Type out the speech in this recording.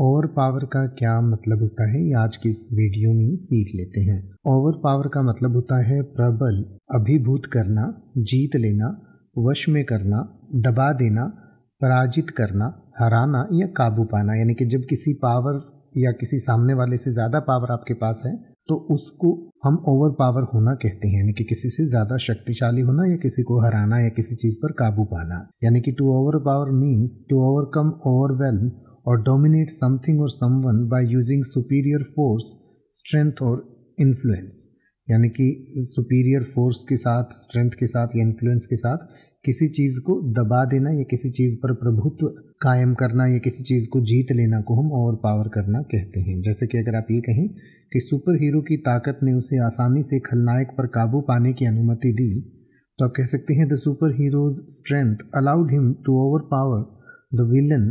over power का क्या मतलब होता है ये आज की इस वीडियो में सीख लेते हैं ओवर पावर का मतलब होता है प्रबल अभिभूत करना जीत लेना वश में करना दबा देना पराजित करना हराना या काबू पाना यानी कि जब किसी पावर या किसी सामने वाले से ज़्यादा पावर आपके पास है तो उसको हम ओवर पावर होना कहते हैं यानी कि किसी से ज़्यादा शक्तिशाली होना या किसी को हराना या किसी चीज़ पर काबू पाना यानी कि to overpower means to overcome overwhelm or dominate something or someone by using superior force strength or influence यानी कि सुपीरियर फोर्स के साथ स्ट्रेंथ के साथ या इन्फ्लुएंस के साथ किसी चीज़ को दबा देना या किसी चीज़ पर प्रभुत्व कायम करना या किसी चीज़ को जीत लेना को हम ओवर पावर करना कहते हैं जैसे कि अगर आप ये कहें कि सुपर हीरो की ताकत ने उसे आसानी से खलनायक पर काबू पाने की अनुमति दी तो आप कह सकते हैं the super hero's strength allowed him to overpower the villain